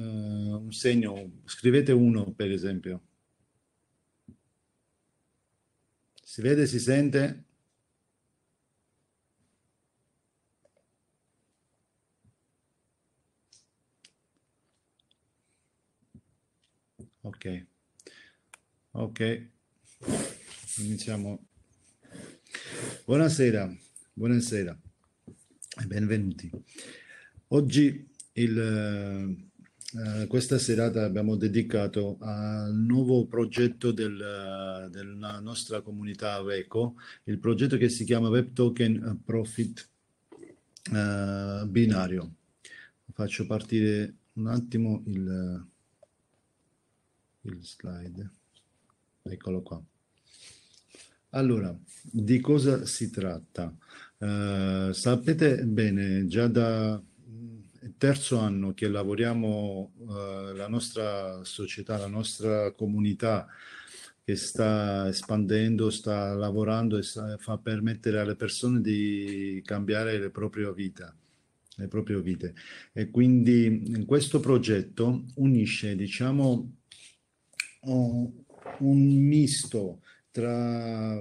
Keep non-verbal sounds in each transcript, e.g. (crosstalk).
Eh, un segno, scrivete uno per esempio. Si vede, si sente? Ok, ok, iniziamo. Buonasera, buonasera e benvenuti. Oggi il eh, questa serata abbiamo dedicato al nuovo progetto del, della nostra comunità Aveco, il progetto che si chiama Web Token Profit uh, Binario. Faccio partire un attimo il, il slide. Eccolo qua. Allora, di cosa si tratta? Uh, sapete bene, già da terzo anno che lavoriamo, eh, la nostra società, la nostra comunità che sta espandendo, sta lavorando e sta, fa permettere alle persone di cambiare le proprie vite le proprie vite. E quindi questo progetto unisce, diciamo, un misto tra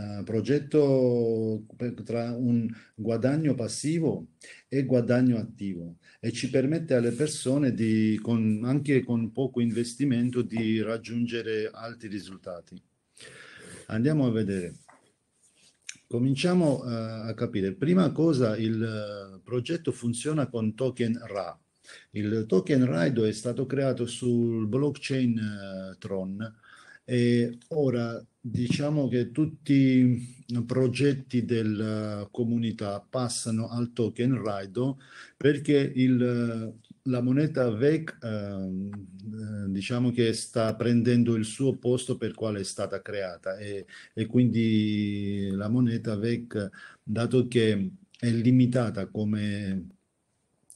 eh, progetto tra un guadagno passivo e guadagno attivo e ci permette alle persone di, con, anche con poco investimento di raggiungere alti risultati. Andiamo a vedere. Cominciamo uh, a capire. Prima cosa, il uh, progetto funziona con token RA. Il token Raido è stato creato sul blockchain Tron e ora diciamo che tutti i progetti della eh, comunità passano al token Rido perché il, eh, la moneta VEC ehm, eh, diciamo che sta prendendo il suo posto per quale è stata creata e, e quindi la moneta VEC dato che è limitata come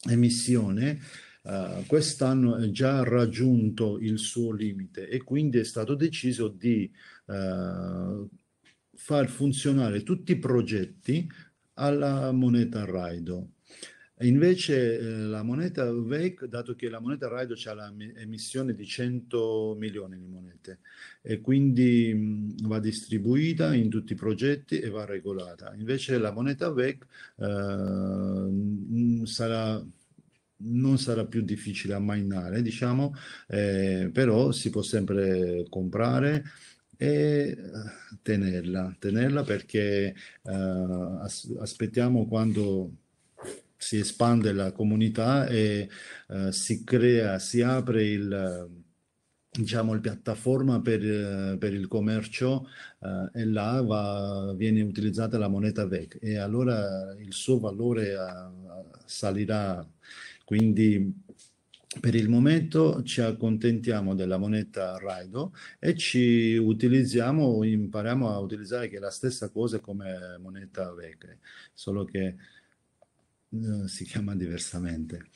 emissione uh, quest'anno è già raggiunto il suo limite e quindi è stato deciso di uh, far funzionare tutti i progetti alla moneta Raido. Invece eh, la moneta VEC, dato che la moneta Raido ha l'emissione di 100 milioni di monete e quindi va distribuita in tutti i progetti e va regolata. Invece la moneta VEC eh, sarà non sarà più difficile ammainare, diciamo, eh, però si può sempre comprare e eh, tenerla, tenerla perché eh, as- aspettiamo quando si espande la comunità e eh, si crea, si apre il diciamo, la piattaforma per, eh, per il commercio eh, e là va, viene utilizzata la moneta VEC e allora il suo valore a, eh, salirà quindi per il momento ci accontentiamo della moneta Raido e ci utilizziamo, impariamo a utilizzare che è la stessa cosa come moneta Vecre, solo che eh, si chiama diversamente.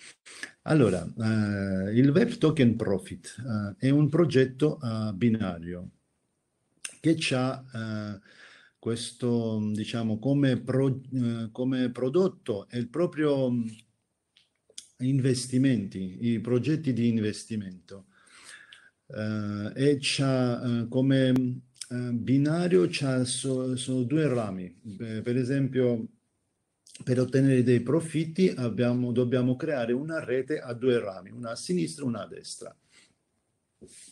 Allora, eh, il Web Token Profit eh, è un progetto eh, binario che ha eh, questo, diciamo, come, pro, come prodotto è il proprio investimenti, i progetti di investimento. Uh, e c'ha eh, come eh, binario c'ha so, sono due rami. per esempio, per ottenere dei profitti abbiamo, dobbiamo creare una rete a due rami, una a sinistra e una a destra.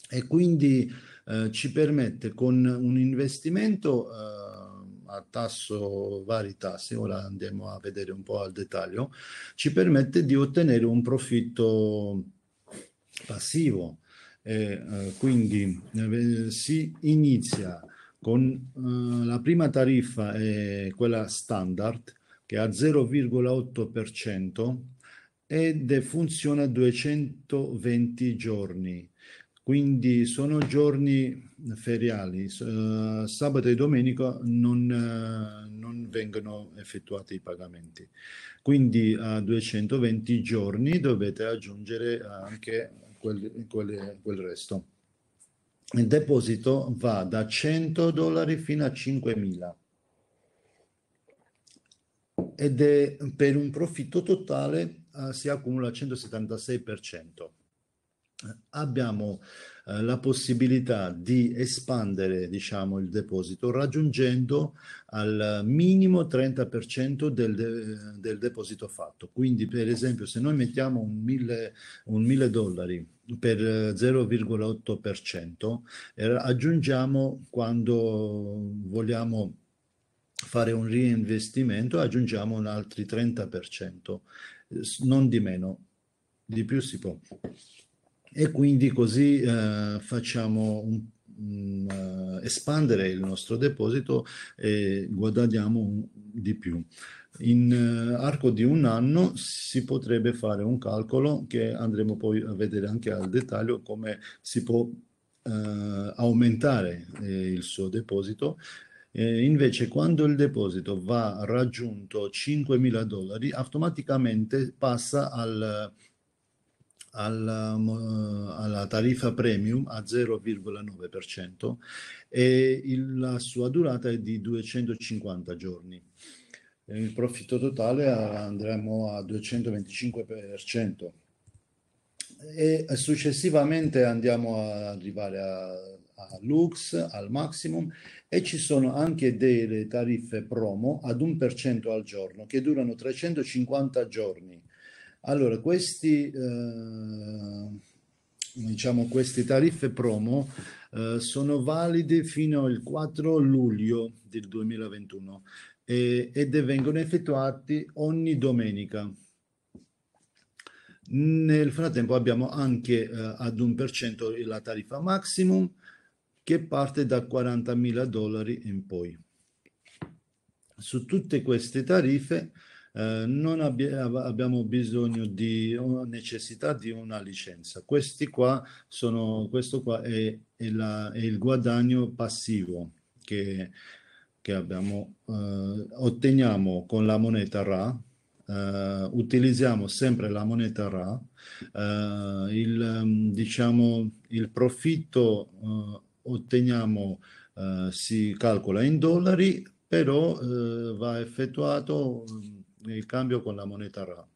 E quindi eh, ci permette con un investimento eh, a tasso, vari tassi, ora andiamo a vedere un po' al dettaglio, ci permette di ottenere un profitto passivo. E, eh, quindi eh, si inizia con eh, la prima tariffa, è quella standard, che è a 0,8% ed funziona 220 giorni quindi sono giorni feriali, uh, sabato e domenica non, uh, non, vengono effettuati i pagamenti. Quindi a 220 giorni dovete aggiungere anche quel, quel, quel resto. Il deposito va da 100 dollari fino a 5.000 ed è per un profitto totale uh, si accumula 176% abbiamo eh, la possibilità di espandere diciamo, il deposito raggiungendo al minimo 30% del, de del, deposito fatto. Quindi per esempio se noi mettiamo un 1000, dollari per 0,8% eh, aggiungiamo quando vogliamo fare un reinvestimento aggiungiamo un altri 30%, non di meno, di più si può e quindi così eh, facciamo un, un, eh, espandere il nostro deposito e guadagniamo di più. In uh, arco di un anno si potrebbe fare un calcolo che andremo poi a vedere anche al dettaglio come si può uh, aumentare eh, il suo deposito eh, invece quando il deposito va raggiunto 5.000 dollari automaticamente passa al alla, alla tariffa premium a 0,9% e il, la sua durata è di 250 giorni. Il profitto totale andremo a 225% e successivamente andiamo a arrivare a, a Lux, al Maximum e ci sono anche delle tariffe promo ad 1% al giorno che durano 350 giorni allora, questi, eh, diciamo, queste tariffe promo eh, sono valide fino al 4 luglio del 2021 e, ed vengono effettuati ogni domenica. Nel frattempo abbiamo anche eh, ad un per cento la tariffa maximum che parte da 40.000 dollari in poi. Su tutte queste tariffe eh, non abbia, abbiamo bisogno di necessità di una licenza. Questi qua sono, questo qua è, è, la, è il guadagno passivo che, che abbiamo, eh, otteniamo con la moneta RA, Uh, eh, utilizziamo sempre la moneta RA, uh, eh, il, diciamo, il profitto uh, otteniamo si calcola in dollari, però va effettuato il cambio con la moneta RA.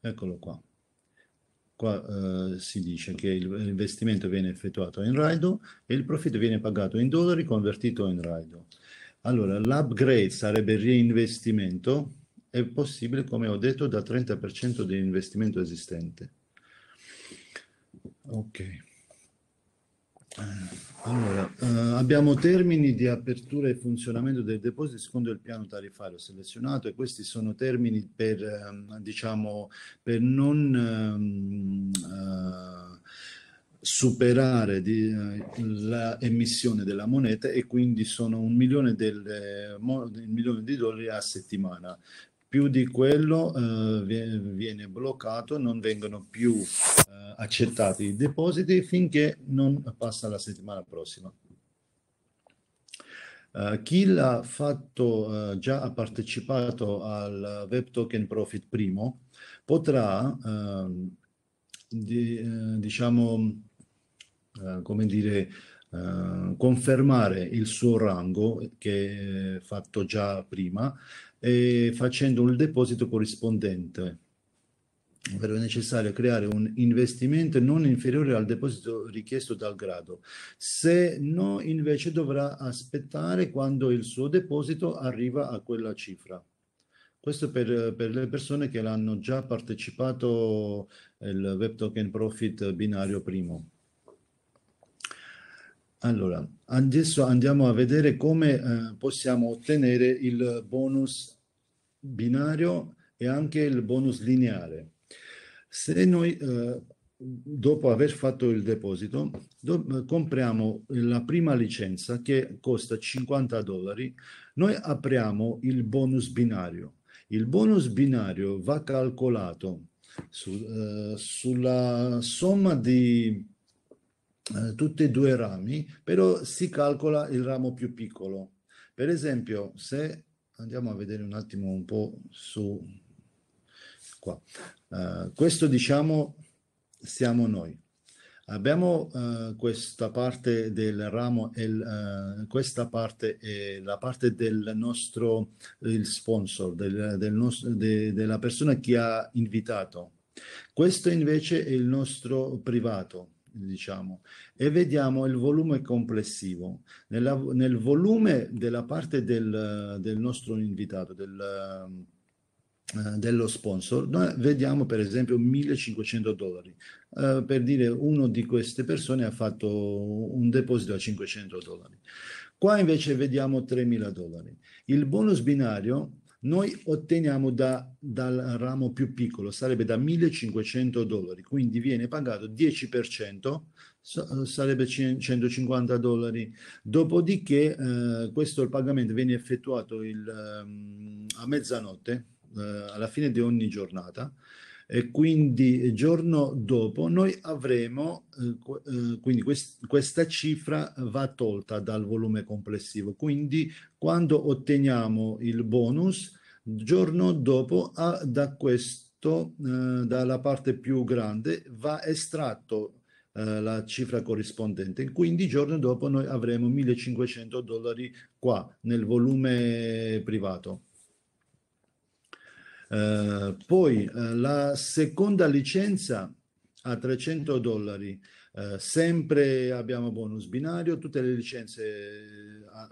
Eccolo qua. Qua eh, si dice che l'investimento viene effettuato in Raido e il profitto viene pagato in dollari convertito in Raido. Allora, l'upgrade sarebbe il reinvestimento, è possibile, come ho detto, da 30% dell'investimento esistente. Ok. Allora, eh, abbiamo termini di apertura e funzionamento dei depositi secondo il piano tariffario selezionato e questi sono termini per, eh, diciamo, per non ehm, eh, superare di, eh, l'emissione della moneta e quindi sono un milione, del, eh, un milione di dollari a settimana più di quello eh, viene bloccato, non vengono più eh, accettati i depositi finché non passa la settimana prossima. Uh, chi l'ha fatto uh, già ha partecipato al Web Token Profit primo potrà, uh, di, eh, diciamo, come dire, confermare il suo rango che è fatto già prima eh, facendo un deposito corrispondente. Ovvero è necessario creare un investimento non inferiore al deposito richiesto dal grado, se no invece dovrà aspettare quando il suo deposito arriva a quella cifra. Questo per, per, le persone che l'hanno già partecipato il Web Token Profit binario primo. Allora, adesso andiamo a vedere come eh, possiamo ottenere il bonus binario e anche il bonus lineare. Se noi, eh, dopo aver fatto il deposito, compriamo la prima licenza che costa 50 dollari, noi apriamo il bonus binario. Il bonus binario va calcolato su, eh, sulla somma di eh, tutti e due rami, però si calcola il ramo più piccolo. Per esempio, se andiamo a vedere un attimo un po' su qua, eh, questo diciamo siamo noi. Abbiamo eh, questa parte del ramo e eh, questa parte è la parte del nostro sponsor, del, del nostro, de, della persona che ha invitato. Questo invece è il nostro privato diciamo, e vediamo il volume complessivo. Nella, nel volume della parte del, del nostro invitato, del, eh, dello sponsor, noi vediamo per esempio 1500 dollari. Uh, per dire, uno di queste persone ha fatto un deposito a 500 dollari. Qua invece vediamo 3000 dollari. Il bonus binario noi otteniamo da, dal ramo più piccolo, sarebbe da 1500 dollari, quindi viene pagato 10%, sarebbe 150 dollari. Dopodiché eh, questo il pagamento viene effettuato il, ehm, a mezzanotte, eh, alla fine di ogni giornata, e quindi eh, giorno dopo noi avremo, eh, eh quindi quest questa cifra eh, va tolta dal volume complessivo, quindi quando otteniamo il bonus, giorno dopo a, da questo, eh, dalla parte più grande, va estratto la cifra corrispondente quindi giorno dopo noi avremo 1500 dollari qua nel volume privato eh, poi eh, la seconda licenza a 300 dollari, eh, sempre abbiamo bonus binario, tutte le licenze eh, a,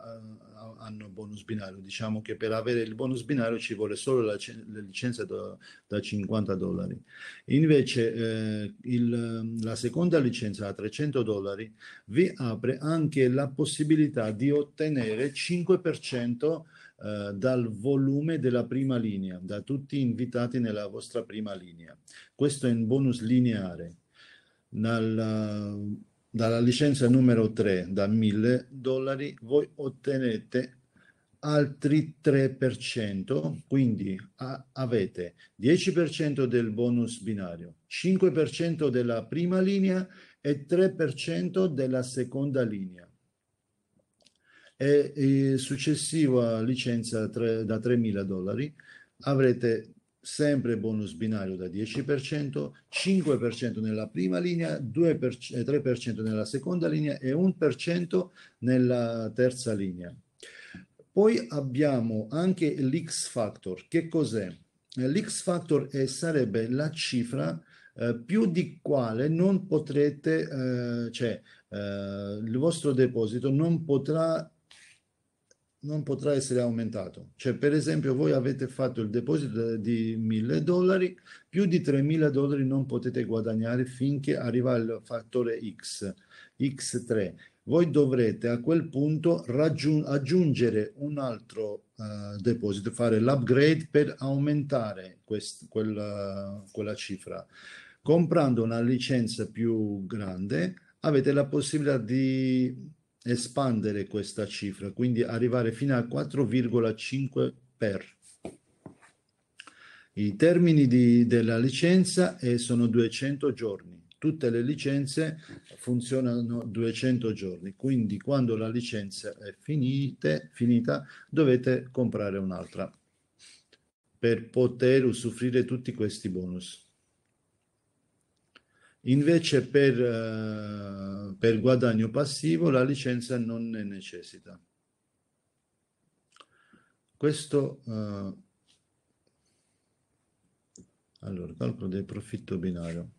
a, hanno bonus binario, diciamo che per avere il bonus binario ci vuole solo la, la licenza da, da, 50 dollari. Invece il, la seconda licenza a 300 dollari vi apre anche la possibilità di ottenere 5% eh, dal volume della prima linea, da tutti invitati nella vostra prima linea. Questo è un bonus lineare. Nella, dalla licenza numero 3 da 1000 dollari voi ottenete altri 3%, quindi avete 10% del bonus binario, 5% della prima linea e 3% della seconda linea e, e successiva licenza tre, da 3.000 dollari avrete sempre bonus binario da 10%, 5% nella prima linea, 2%, 3% eh, nella seconda linea e 1% nella terza linea. Poi abbiamo anche l'X Factor. Che cos'è? L'X Factor è, sarebbe la cifra eh, più di quale non potrete, eh, cioè eh, il vostro deposito non potrà non potrà essere aumentato. Cioè, per esempio, voi avete fatto il deposito di 1000 dollari, più di 3000 dollari non potete guadagnare finché arriva il fattore X, X3. Voi dovrete a quel punto aggiungere un altro uh, deposito, fare l'upgrade per aumentare quest- quella, quella cifra. Comprando una licenza più grande avete la possibilità di espandere questa cifra, quindi arrivare fino a 4,5 per. I termini di, della licenza eh, sono 200 giorni. Tutte le licenze funzionano 200 giorni, quindi quando la licenza è finite, finita dovete comprare un'altra per poter usufruire tutti questi bonus. Invece per, eh, per guadagno passivo la licenza non ne necessita. Questo uh, allora, calcolo del profitto binario.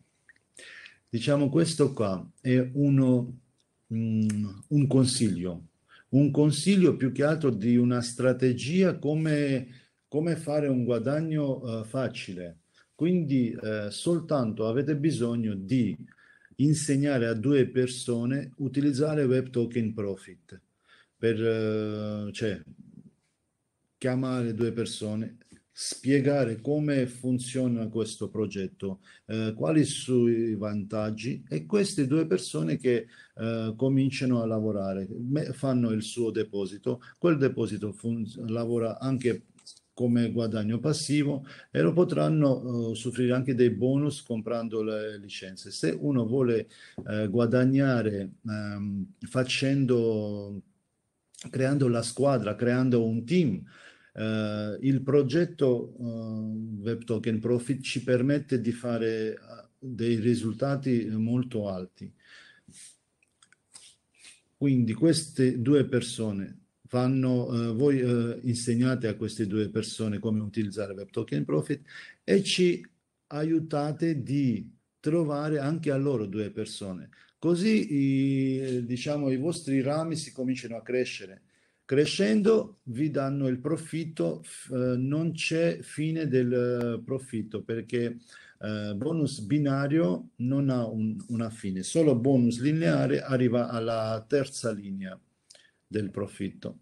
Diciamo questo qua è uno, um, un consiglio, un consiglio più che altro di una strategia come, come fare un guadagno uh, facile. Quindi eh, soltanto avete bisogno di insegnare a due persone utilizzare web token profit per eh, cioè, chiamare due persone spiegare come funziona questo progetto, eh, quali sono i vantaggi e queste due persone che eh, cominciano a lavorare, fanno il suo deposito, quel deposito lavora anche come guadagno passivo e lo potranno eh, soffrire anche dei bonus comprando le licenze. Se uno vuole eh, guadagnare ehm, facendo, creando la squadra, creando un team, eh, il progetto eh, Web Token Profit ci permette di fare eh, dei risultati molto alti. Quindi queste due persone fanno, eh, voi eh, insegnate a queste due persone come utilizzare Web Token Profit e ci aiutate di trovare anche a loro due persone. Così i, diciamo, i vostri rami si cominciano a crescere. Crescendo vi danno il profitto, eh, non c'è fine del eh, profitto perché eh, bonus binario non ha un, una fine, solo bonus lineare arriva alla terza linea del profitto.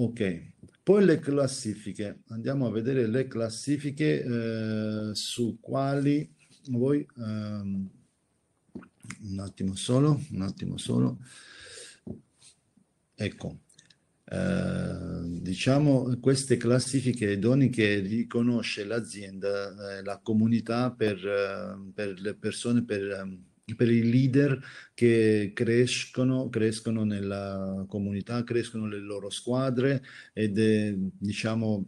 Ok, poi le classifiche. Andiamo a vedere le classifiche eh, su quali voi... Ehm, un attimo solo, un attimo solo. Ecco, eh, diciamo queste classifiche idonee che riconosce l'azienda, eh, la comunità per, eh, per, le persone, per ehm, per i leader che crescono, crescono nella comunità, crescono le loro squadre ed è, diciamo,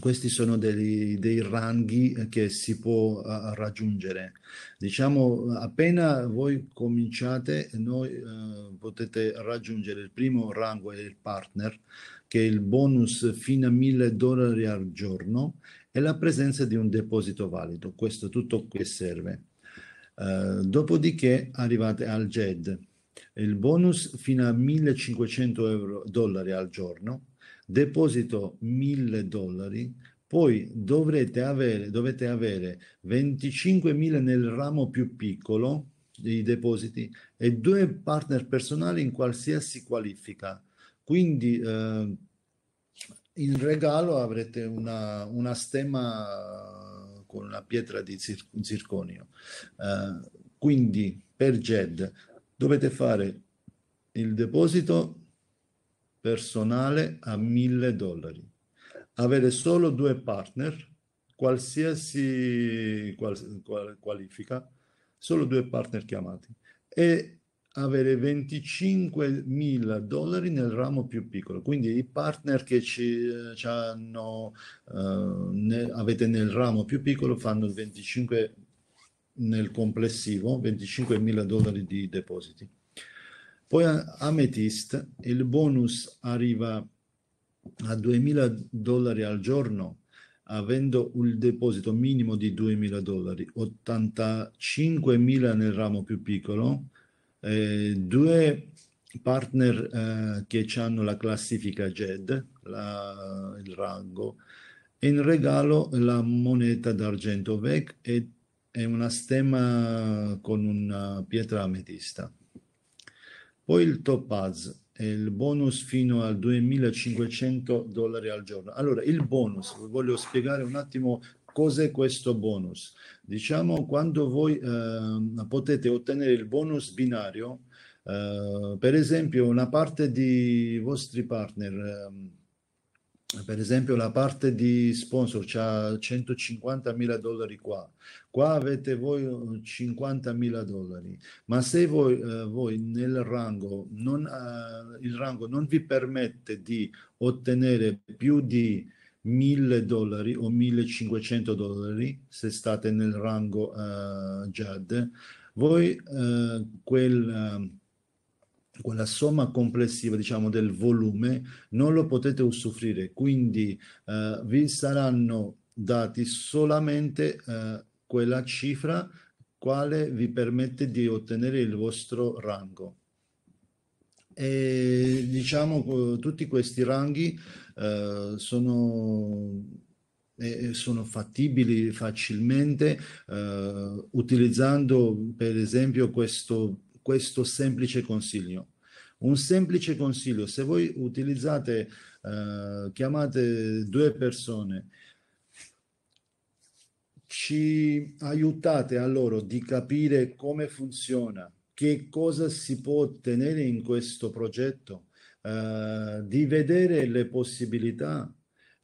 questi sono dei, dei, ranghi che si può uh, raggiungere. Diciamo, appena voi cominciate, noi, uh, potete raggiungere il primo rango, del partner, che è il bonus fino a 1000 dollari al giorno e la presenza di un deposito valido. Questo è tutto che serve. Eh, dopodiché arrivate al GED, il bonus fino a 1500 euro, dollari al giorno, deposito 1000 dollari, poi dovrete avere, dovete avere 25.000 nel ramo più piccolo dei depositi e due partner personali in qualsiasi qualifica. Quindi uh, in regalo avrete una, una stemma con una pietra di zir zirconio. Uh, eh, quindi per GED dovete fare il deposito personale a 1000 dollari. Avere solo due partner, qualsiasi qual qual qualifica, solo due partner chiamati. E avere 25.000 dollari nel ramo più piccolo, quindi i partner che ci, eh, ci hanno, uh, ne, avete nel ramo più piccolo fanno 25 nel complessivo 25.000 dollari di depositi. Poi Amethyst il bonus arriva a 2.000 dollari al giorno avendo un deposito minimo di 2.000 dollari, 85.000 nel ramo più piccolo eh, due partner eh, che hanno la classifica JED, la, il rango, e in regalo la moneta d'argento VEC e, e, una stemma con una pietra ametista. Poi il Topaz, e il bonus fino a 2500 dollari al giorno. Allora, il bonus, voglio spiegare un attimo cos'è questo bonus. Diciamo quando voi eh, potete ottenere il bonus binario, eh, per esempio una parte di vostri partner, eh, per esempio la parte di sponsor ha 150 mila dollari qua, qua avete voi 50 eh, mila dollari, ma se voi, eh, voi nel rango, non, eh, il rango non vi permette di ottenere più di 1000 dollari o 1500 dollari se state nel rango uh, JAD, voi uh, quel, uh, quella somma complessiva diciamo del volume non lo potete usufruire, quindi vi saranno dati solamente quella cifra quale vi permette di ottenere il vostro rango. E diciamo tutti questi ranghi eh, sono, eh, sono, fattibili facilmente eh, utilizzando per esempio questo, questo semplice consiglio. Un semplice consiglio, se voi utilizzate, eh, chiamate due persone, ci aiutate a loro di capire come funziona, che cosa si può ottenere in questo progetto, eh, di vedere le possibilità.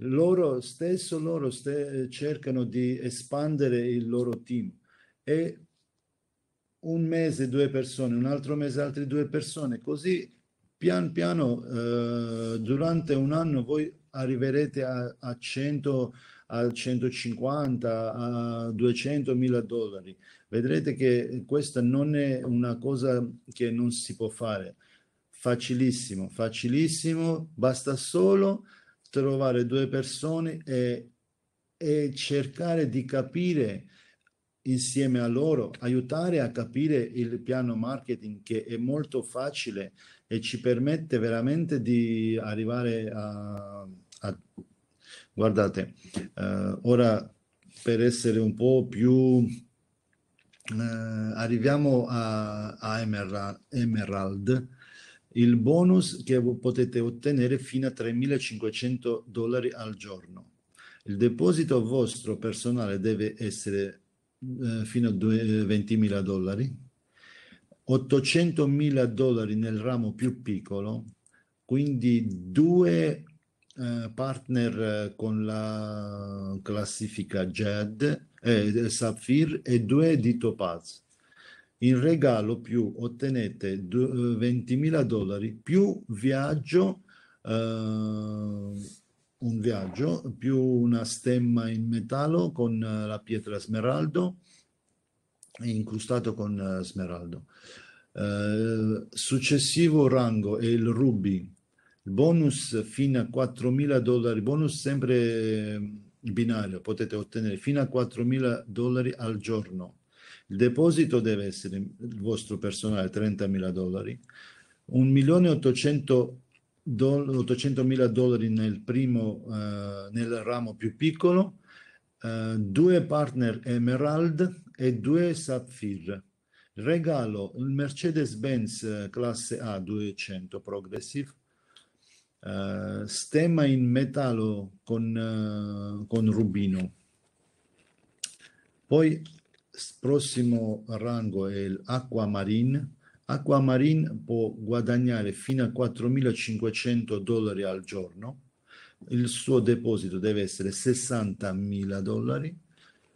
Loro stesso loro ste cercano di espandere il loro team e un mese due persone, un altro mese altre due persone, così pian piano eh, durante un anno voi arriverete a, a 100, a 150, a 200 mila dollari. Vedrete che questa non è una cosa che non si può fare. Facilissimo, facilissimo, basta solo trovare due persone e, e cercare di capire insieme a loro, aiutare a capire il piano marketing che è molto facile e ci permette veramente di arrivare a... a guardate, eh, ora per essere un po' più... Eh, arriviamo a, a Emerald, Emerald il bonus che potete ottenere fino a 3.500 dollari al giorno. Il deposito vostro personale deve essere eh, fino a 20.000 eh, dollari, 800.000 dollari nel ramo più piccolo, quindi due eh, partner eh, con la classifica JAD, eh, Sapphire e due di Topaz in regalo più ottenete 20.000 eh, dollari più viaggio, eh, un viaggio, più una stemma in metallo con eh, la pietra smeraldo, incrustato con eh, smeraldo. Eh, successivo rango è il ruby, bonus fino a 4.000 dollari, bonus sempre binario, potete ottenere fino a 4.000 dollari al giorno il deposito deve essere il vostro personale, 30.000 dollari, 1.800.000 dollari nel, primo, eh, nel ramo più piccolo, eh, due partner Emerald e due Sapphire. Regalo il Mercedes-Benz eh, classe A 200 Progressive, Uh, stemma in metallo con, uh, con rubino. Poi prossimo rango è l'Aquamarine. Aquamarine può guadagnare fino a 4.500 dollari al giorno, il suo deposito deve essere 60.000 dollari,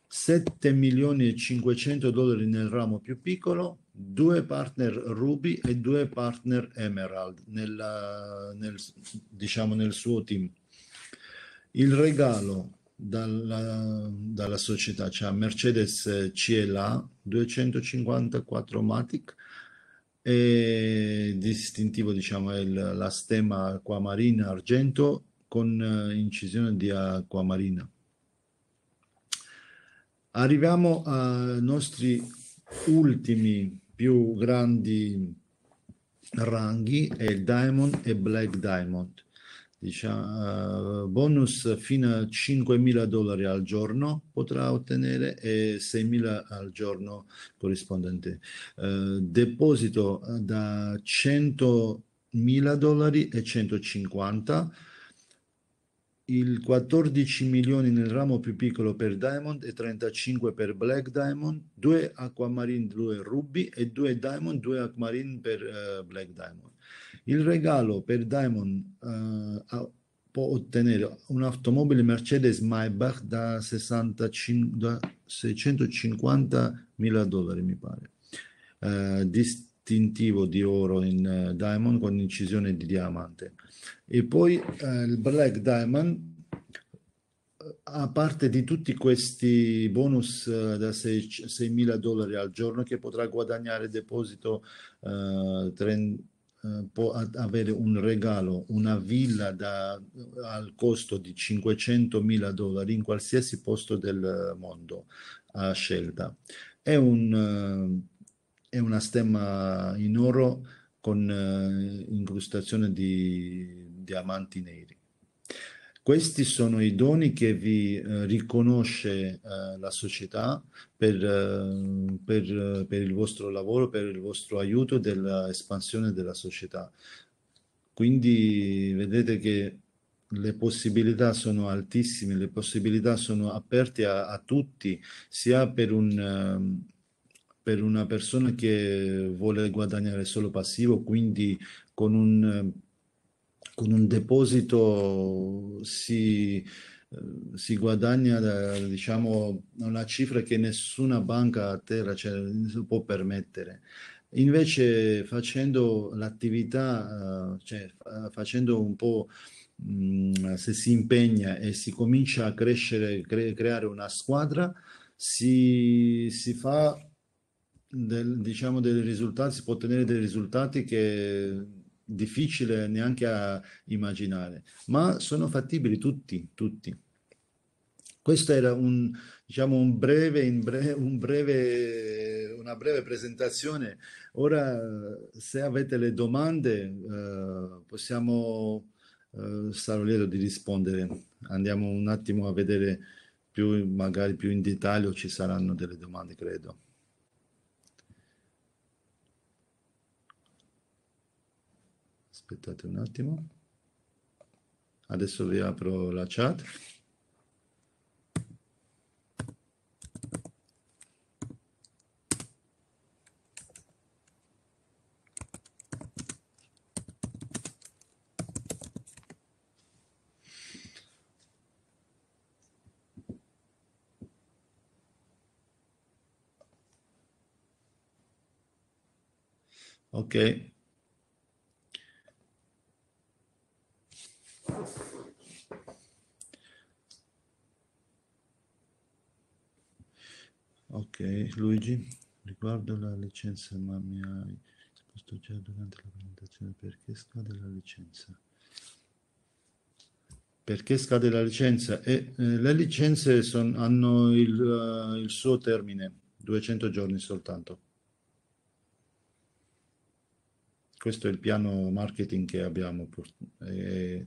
7 milioni e 500 dollari nel ramo più piccolo, due partner Ruby e due partner Emerald nella, nel, diciamo nel suo team. Il regalo dalla, dalla società, cioè Mercedes CLA 254 Matic e distintivo diciamo è la stemma acquamarina argento con eh, incisione di acquamarina. Arriviamo ai nostri ultimi più grandi ranghi, è Diamond e Black Diamond diciamo, bonus fino a 5.000 dollari al giorno potrà ottenere e 6.000 al giorno corrispondente. Eh, deposito da 100.000 dollari e 150 il 14 milioni nel ramo più piccolo per Diamond e 35 per Black Diamond, 2 Aquamarine, 2 Ruby e 2 Diamond, 2 Aquamarine per uh, Black Diamond. Il regalo per Diamond uh, può ottenere un'automobile Mercedes Maybach da 650 mila dollari, mi pare. Uh, distintivo di oro in uh, diamond con incisione di diamante. E poi il Black Diamond a parte di tutti questi bonus da 6.000 dollari al giorno che potrà guadagnare deposito eh, eh, può avere un regalo, una villa da, al costo di 500 mila dollari in qualsiasi posto del mondo a scelta. È, un, eh, è una stemma in oro con eh, incrustazione di diamanti neri. Questi sono i doni che vi eh, riconosce eh, la società per, eh, per, per, il vostro lavoro, per il vostro aiuto dell'espansione della società. Quindi vedete che le possibilità sono altissime, le possibilità sono aperte a, a tutti, sia per un... Ehm, per una persona che vuole guadagnare solo passivo, quindi con un con un deposito si, eh, si guadagna eh, diciamo, una cifra che nessuna banca a terra cioè, può permettere. Invece facendo l'attività, eh, cioè, facendo un po' mm, se si impegna e si comincia a crescere, cre creare una squadra, si, si fa del, diciamo dei risultati, si può ottenere dei risultati che difficile neanche a immaginare, ma sono fattibili tutti, tutti. Questo era un, diciamo, un breve, un breve, un breve, una breve presentazione. Ora, se avete le domande, eh, possiamo, eh, sarò lieto di rispondere. Andiamo un attimo a vedere più, magari più in dettaglio, ci saranno delle domande, credo. aspettate un attimo adesso vi apro la chat Ok, Ok, Luigi, riguardo la licenza, ma mi hai risposto già durante la presentazione perché scade la licenza. Perché scade la licenza? Eh, eh, le licenze son, hanno il, uh, il suo termine, 200 giorni soltanto. Questo è il piano marketing che abbiamo. E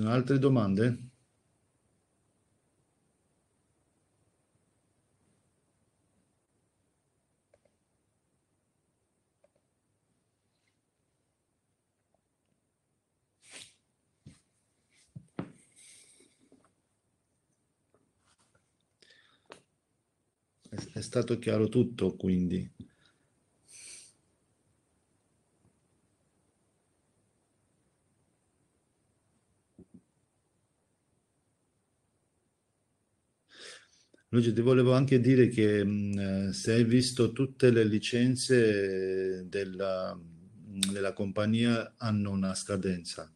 sono altre domande? È stato chiaro tutto, quindi. Luigi, ti volevo anche dire che mh, mm, eh, se hai visto tutte le licenze della, della compagnia hanno una scadenza.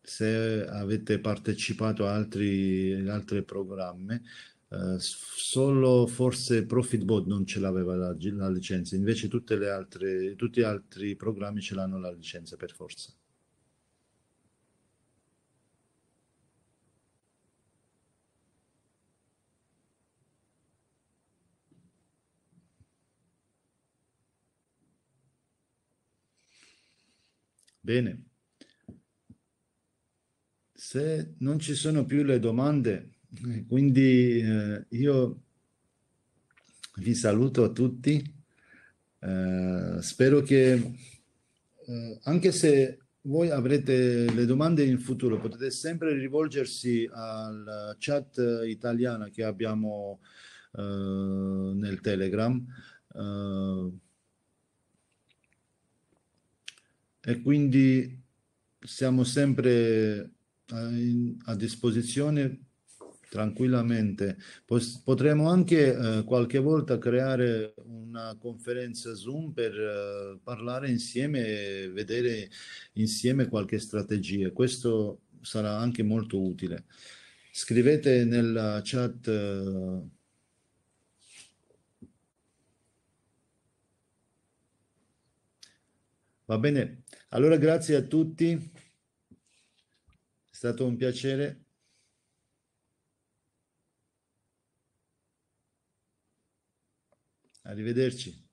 Se avete partecipato a altri, altri programmi, eh, solo forse ProfitBot non ce l'aveva la, la licenza, invece altre, tutti gli altri programmi ce l'hanno la licenza per forza. Bene. Se non ci sono più le domande, (laughs) quindi eh, io vi saluto a tutti. Eh, spero che eh, anche se voi avrete le domande in futuro, potete sempre rivolgersi alla chat italiana che abbiamo eh, nel Telegram. Eh, e quindi siamo sempre eh, a, disposizione tranquillamente. Potremmo anche eh, qualche volta creare una conferenza Zoom per eh, parlare insieme e vedere insieme qualche strategia. Questo sarà anche molto utile. Scrivete nella chat. Eh, va bene, allora grazie a tutti, è stato un piacere. Arrivederci.